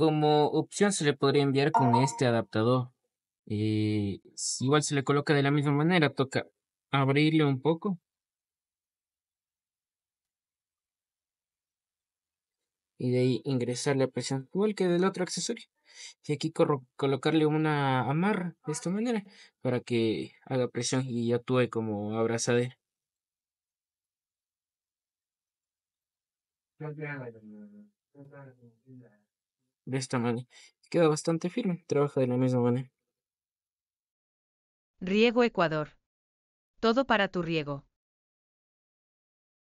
como opción se le podría enviar con este ah. adaptador. Eh, igual se le coloca de la misma manera, toca abrirle un poco. Y de ahí ingresar la presión, igual que del otro accesorio. Y aquí colocarle una amarra de esta manera para que haga presión y actúe como abrazadera de esta manera. Queda bastante firme, trabaja de la misma manera. Riego Ecuador. Todo para tu riego.